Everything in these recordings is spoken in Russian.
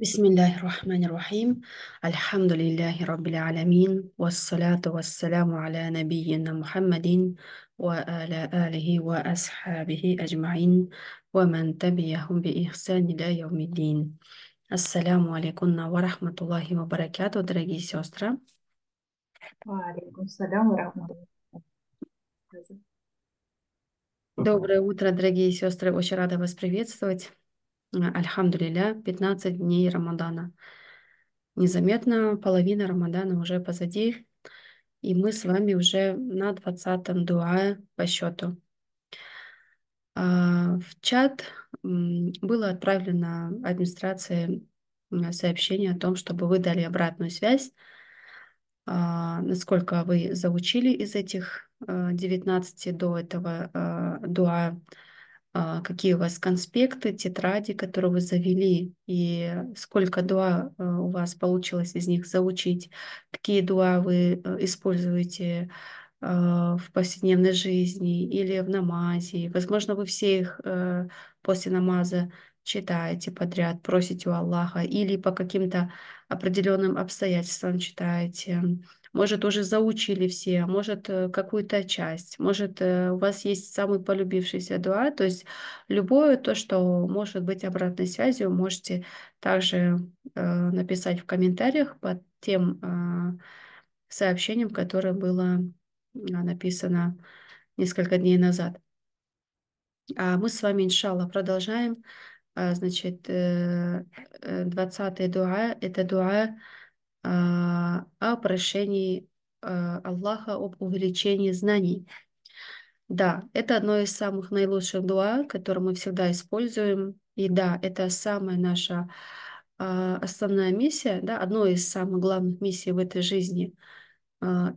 بسم الله الرحمن الرحيم الحمد لله رب العالمين والصلاة والسلام على نبينا محمد وآل آله وأصحابه أجمعين ومن تبعهم بإحسان إلى يوم الدين السلام عليكم ورحمة الله وبركاته дорогие сестры Доброе утро, дорогие сестры. Очень рада вас приветствовать. Э, Альхамдулиля, 15 дней Рамадана. Незаметно половина Рамадана уже позади, и мы с вами уже на 20-м дуае по счету. А, в чат было отправлено администрации сообщение о том, чтобы вы дали обратную связь, а, насколько вы заучили из этих 19 э, до этого э, дуа а, какие у вас конспекты, тетради, которые вы завели, и сколько дуа э, у вас получилось из них заучить, какие дуа вы э, используете а, в повседневной жизни или в намазе. Возможно, вы все их э, после намаза читаете подряд, просите у Аллаха или по каким-то определенным обстоятельствам читаете. Может, уже заучили все, может, э, какую-то часть, может, э, у вас есть самый полюбившийся дуа. То есть любое то, что может быть обратной связью, можете также э, написать в комментариях под тем э, сообщением, которое было а, написано несколько дней назад. А мы с вами, иншалла, продолжаем. А, значит, 20 э, дуа – это дуа а, о прошении а, Аллаха об увеличении знаний. Да, это одно из самых наилучших дуа, которое мы всегда используем. И да, это самая наша а, основная миссия, да, одно из самых главных миссий в этой жизни – э,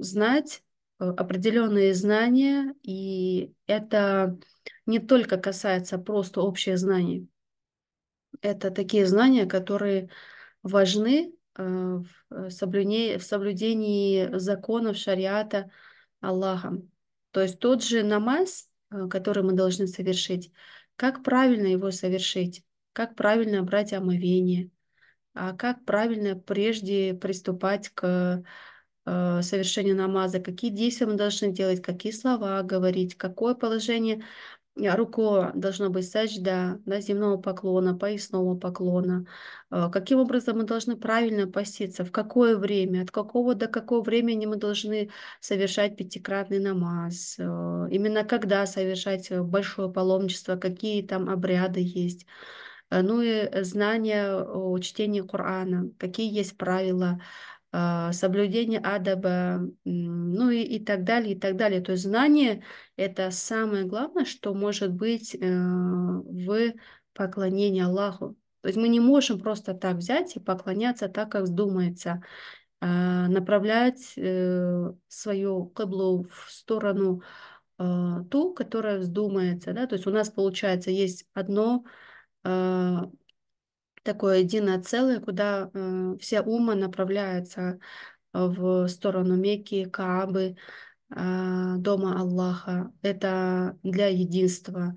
знать э, определенные знания, и это не только касается просто общих знаний. Это такие знания, которые важны Э, в э, соблюдении, в соблюдении законов шариата Аллаха. То есть тот же намаз, э, который мы должны совершить, как правильно его совершить, как правильно брать омовение, а как правильно прежде приступать к совершению намаза, какие действия мы должны делать, какие слова говорить, какое положение а, руко должно быть сажда да, земного поклона, поясного поклона, а, каким образом мы должны правильно поститься, в какое время, от какого до какого времени мы должны совершать пятикратный намаз, а, именно когда совершать э, большое паломничество, какие там обряды есть, ну и знание чтения Корана, какие есть правила, а, соблюдение адаба, ну и, и так далее, и так далее. То есть знание – это самое главное, что может быть э, в поклонении Аллаху. То есть мы не можем просто так взять и поклоняться так, как вздумается, а, направлять э, свою каблу в сторону а, ту, которая вздумается. Да? То есть у нас, получается, есть одно такое единое целое, куда э, все ума направляются в сторону Мекки, Каабы, э, дома Аллаха. Это для единства.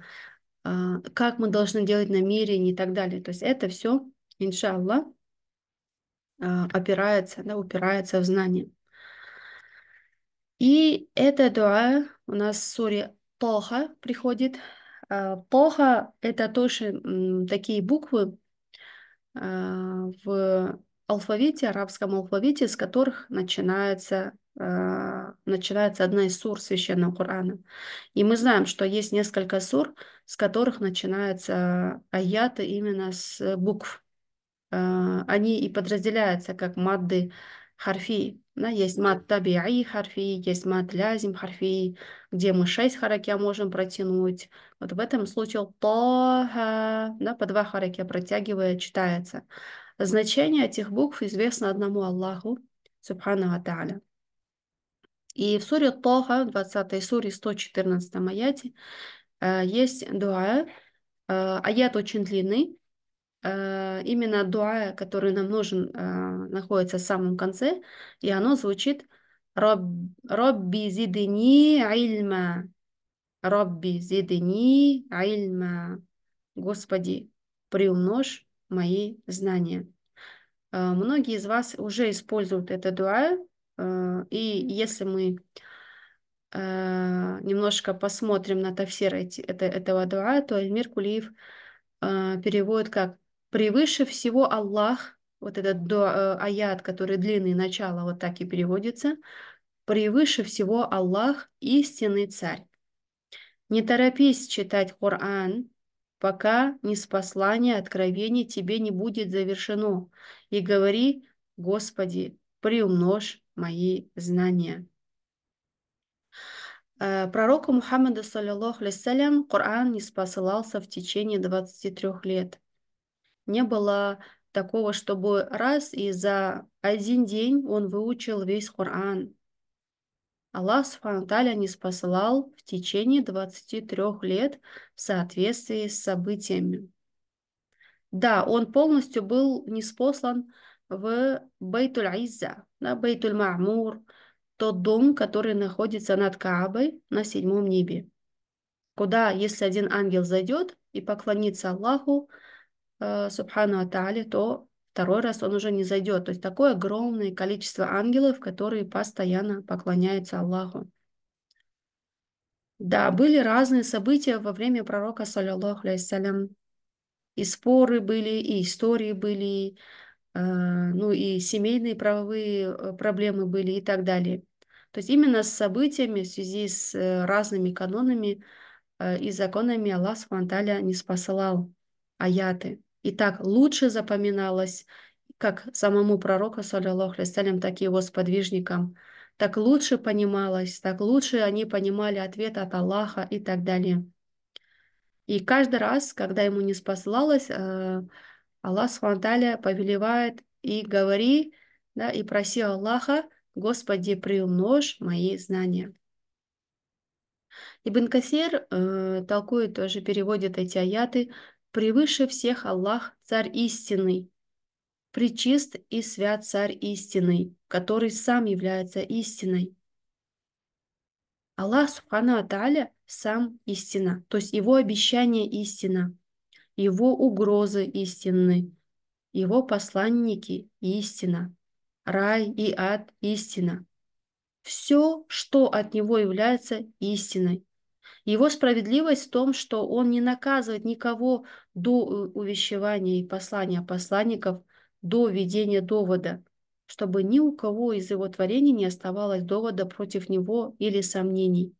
Э, как мы должны делать намерения и так далее. То есть это все, иншаллах, э, а, опирается, да, упирается в знание. И эта дуа у нас в суре Тоха приходит. Тоха – это тоже такие буквы, а, в алфавите, арабском алфавите, из которых начинается, а, начинается одна из сур священного Корана. И мы знаем, что есть несколько сур, с которых начинаются аяты именно с букв. А, они и подразделяются как мадды харфи. Да, есть мат табиаи харфи, есть мат лязим харфи, где мы шесть харакия можем протянуть. Вот в этом случае тоха, да, по два харакия протягивая, читается. Значение этих букв известно одному Аллаху, Субхану Ата'аля. И в суре Тоха, 20 суре, 114 аяте, э, есть дуа. Э, аят очень длинный, Э, именно дуа, который нам нужен, э, находится в самом конце, и оно звучит «Робби зидни ильма». «Робби зидни ильма». «Господи, приумножь мои знания». Э, многие из вас уже используют это дуа, и если мы немножко посмотрим на тафсир эти, это, этого дуа, то Эльмир Кулиев переводит как Превыше всего Аллах, вот этот до, э, аят, который длинный начало, вот так и переводится, превыше всего Аллах, истинный царь. Не торопись читать Коран, пока не с тебе не будет завершено, и говори, Господи, приумножь мои знания. Э, пророку Мухаммаду, саллиллаху алейсалям, Коран не спосылался в течение 23 лет не было такого, чтобы раз и за один день он выучил весь Коран. Аллах Субхану не спасал в течение 23 лет в соответствии с событиями. Да, он полностью был неспослан в Бейтуль-Изза, на Бейтуль-Мамур, тот дом, который находится над Каабой на седьмом небе, куда, если один ангел зайдет и поклонится Аллаху, Э, Субхану Атали, то второй раз он уже не зайдет. То есть такое огромное количество ангелов, которые постоянно поклоняются Аллаху. Да, были разные события во время пророка, саллиллаху алейсалям. И споры были, и истории были, э, ну и семейные правовые э, проблемы были и так далее. То есть именно с событиями в связи с разными канонами и законами Аллах Субтитры не спасал аяты. И так лучше запоминалось как самому пророку, саллиллаху алейсалям, так и его сподвижникам. Так лучше понималось, так лучше они понимали ответ от Аллаха и так далее. И каждый раз, когда ему не спасалось э, Аллах Субтитры повелевает и говори, да, и проси Аллаха, Господи, приумножь мои знания. Ибн Касир э, толкует тоже, переводит эти аяты, Превыше всех Аллах, Царь истинный, причист и свят Царь истинный, который сам является истиной. Аллах Субхану Аталя сам истина, то есть его обещание истина, его угрозы истинны, его посланники истина, рай и ад истина. Все, что от него является истиной. Его справедливость в том, что он не наказывает никого до э, увещевания и послания посланников, до ведения довода, чтобы ни у кого из его творений не оставалось довода против него или сомнений.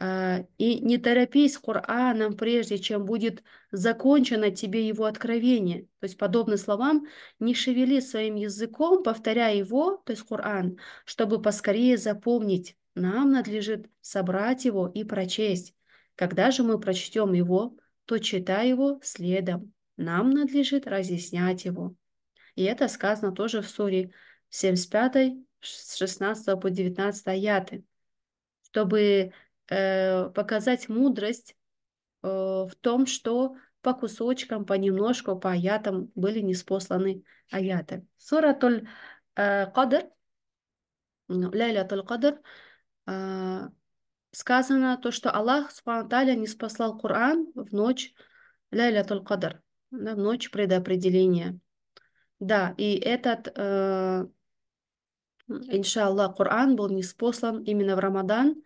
А, и не торопись Кораном, прежде чем будет закончено тебе его откровение. То есть, подобно словам, не шевели своим языком, повторяя его, то есть Коран, чтобы поскорее запомнить нам надлежит собрать его и прочесть. Когда же мы прочтем его, то читай его следом. Нам надлежит разъяснять его. И это сказано тоже в суре 75, с 16 по 19 аяты, чтобы э, показать мудрость э, в том, что по кусочкам, понемножку, по аятам были неспосланы аяты. Сура Толь э, Кадр, ну, Ляля Толь Кадр – а, сказано то, что Аллах Субхану не спасал Коран в ночь Ляля Кадр, да, в ночь предопределения. Да, и этот, э, иншаллах, Коран был не спослан именно в Рамадан,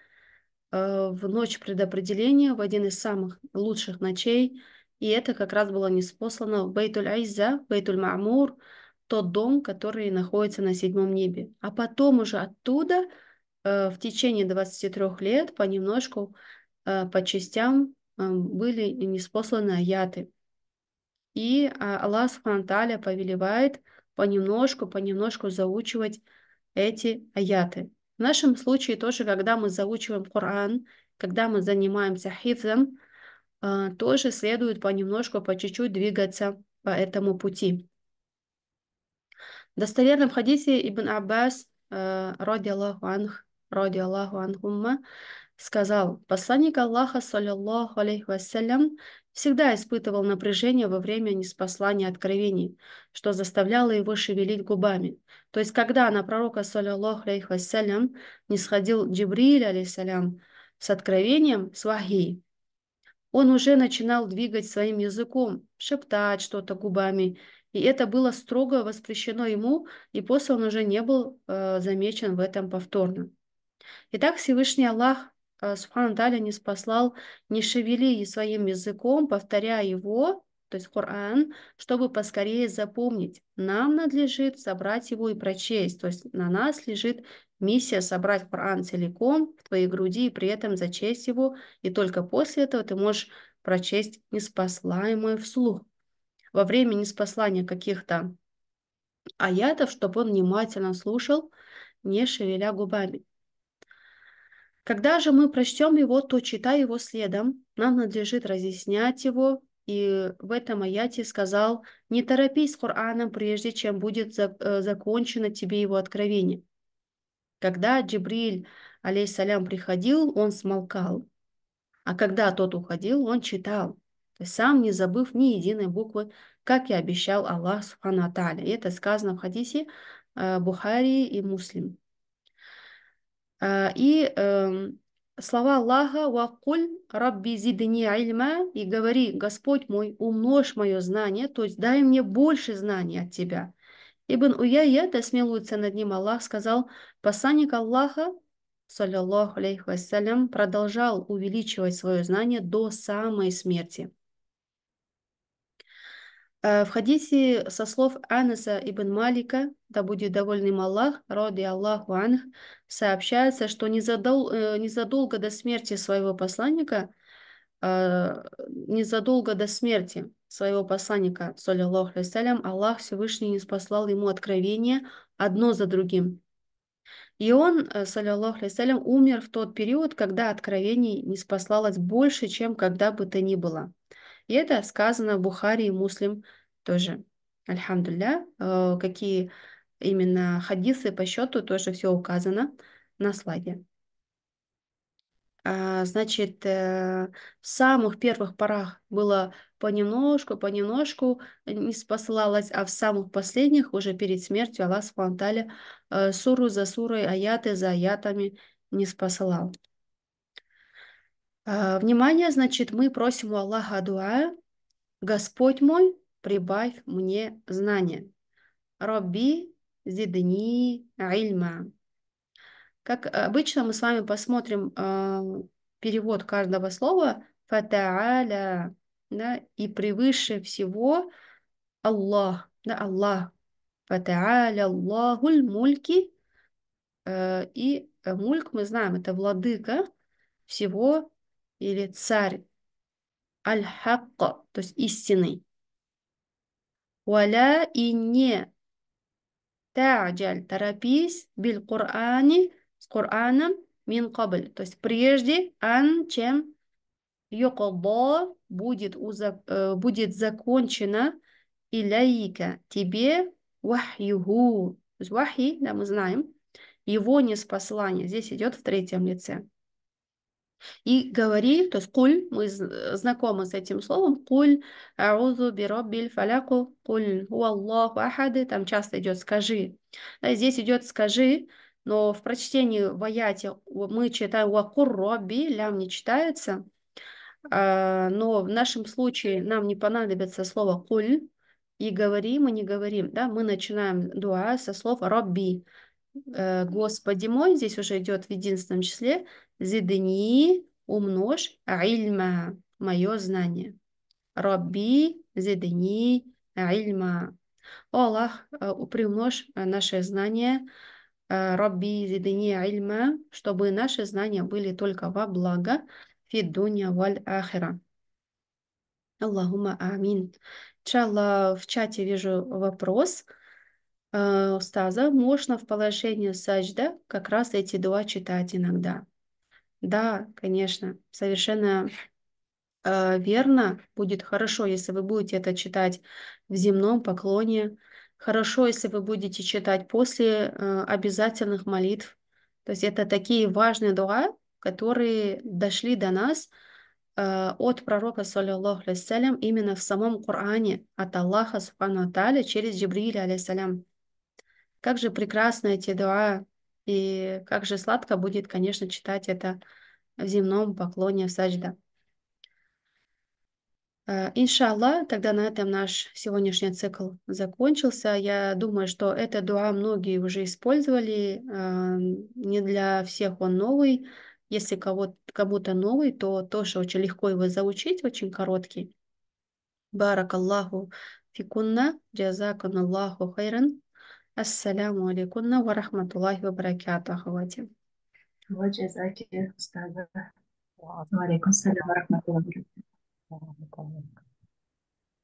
э, в ночь предопределения, в один из самых лучших ночей. И это как раз было не спослано в Бейтуль Айза, Бейтуль Мамур, тот дом, который находится на седьмом небе. А потом уже оттуда Э, в течение 23 лет понемножку э, по частям э, были неспосланы аяты. И а, Аллах Субхану повелевает понемножку, понемножку заучивать эти аяты. В нашем случае тоже, когда мы заучиваем Коран, когда мы занимаемся хифзом, тоже следует понемножку, по чуть-чуть двигаться по этому пути. В достоверном хадисе Ибн Аббас, ради Аллаху Анх, ради Аллаху анхумма, сказал, посланник Аллаха, саллиллаху алейхи вассалям, всегда испытывал напряжение во время неспослания откровений, что заставляло его шевелить губами. То есть, когда на пророка, саллиллаху алейхи вассалям, не сходил Джибриль, алейсалям, с откровением, с вахи, он уже начинал двигать своим языком, шептать что-то губами, и это было строго воспрещено ему, и после он уже не был э, замечен в этом повторно. Итак, Всевышний Аллах э, Субхану Таля не спаслал, не шевели своим языком, повторяя его, то есть Коран, чтобы поскорее запомнить. Нам надлежит собрать его и прочесть. То есть на нас лежит миссия собрать Коран целиком в твоей груди и при этом зачесть его. И только после этого ты можешь прочесть неспослаемое вслух. Во время неспослания каких-то аятов, чтобы он внимательно слушал, не шевеля губами. Когда же мы прочтем его, то читай его следом. Нам надлежит разъяснять его. И в этом аяте сказал, не торопись с Кораном, прежде чем будет э, закончено тебе его откровение. Когда Джибриль, алейсалям, приходил, он смолкал. А когда тот уходил, он читал, то есть сам не забыв ни единой буквы, как и обещал Аллах Субхану Аталя. это сказано в хадисе э, Бухари и Муслим. И э, слова Аллаха «Вакуль Рабби зидни ильма» и говори «Господь мой, умножь мое знание», то есть дай мне больше знаний от Тебя. Ибн Уяя, да смилуется над ним Аллах, сказал, посланник Аллаха, саллиллаху алейхи вассалям, продолжал увеличивать свое знание до самой смерти. Э, в хадисе со слов Анаса ибн Малика, да будет довольным Аллах, роди Аллаху анх, сообщается, что незадол, э, незадолго до смерти своего посланника, э, незадолго до смерти своего посланника, саллиллаху алейсалям, Аллах Всевышний не спаслал ему откровения одно за другим. И он, саллиллаху алейсалям, умер в тот период, когда откровений не спаслалось больше, чем когда бы то ни было. И это сказано в Бухаре и Муслим тоже. Альхамдулля. Э, какие именно хадисы по счету тоже все указано на слайде. А, значит, э, в самых первых порах было понемножку, понемножку э, не посылалось, а в самых последних, уже перед смертью, Аллах Субтитры суру за сурой, аяты за аятами не спосылал. А, внимание, значит, мы просим у Аллаха дуа, Господь мой, прибавь мне знания. Робби зидни ильма. Как обычно, мы с вами посмотрим э, перевод каждого слова фатааля, да, и превыше всего Аллах, да, Аллах, фатааля Аллахуль мульки, э, и мульк мы знаем, это владыка всего или царь аль-хакко, то есть истинный. Валя и не та'джаль, торопись, биль Кур'ани, с Кур'аном, мин кабль, то есть прежде ан, чем йокобо будет, узак, э, будет закончено иляйка, тебе вахьюгу, то есть вахи, да, мы знаем, его неспослание, здесь идет в третьем лице. И говори, то есть куль, мы э, знакомы с этим словом, куль, аузу, бироббиль, фаляку, куль, уаллаху, ахады, там часто идет скажи. Да, здесь идет скажи, но в прочтении в аяте мы читаем уакур робби, лям не читается, а, но в нашем случае нам не понадобится слово куль, и говори мы не говорим, да, мы начинаем дуа со слов робби, Э, Господи мой, здесь уже идет в единственном числе, зидни умножь ильма, мое знание. Робби зидни ильма. О Аллах, э, приумножь э, наше знание, Робби зидни ильма, чтобы наши знания были только во благо, фиддуня валь ахира. Аллахума амин. Чала в чате вижу вопрос. Вопрос. Э, устаза можно в положении сажда как раз эти дуа читать иногда. Да, конечно, совершенно э, верно. Будет хорошо, если вы будете это читать в земном поклоне. Хорошо, если вы будете читать после э, обязательных молитв. То есть это такие важные дуа, которые дошли до нас от пророка, саллиллаху алейсалям, именно в самом Коране от Аллаха, субхану Аталя, через Джибриля, алейсалям. Как же прекрасно эти дуа и как же сладко будет, конечно, читать это в земном поклоне в сажда. Э, иншаллах, тогда на этом наш сегодняшний цикл закончился. Я думаю, что это дуа многие уже использовали. Э, не для всех он новый. Если кому-то новый, то тоже очень легко его заучить, очень короткий. Барак Аллаху фикунна, джазакан Аллаху хайран. Ассаляму алейкум ва рахматуллахи ва баракяту, ахвати. Ва джазаки, устаза. Ва алейкум салям ва рахматуллахи ва баракату.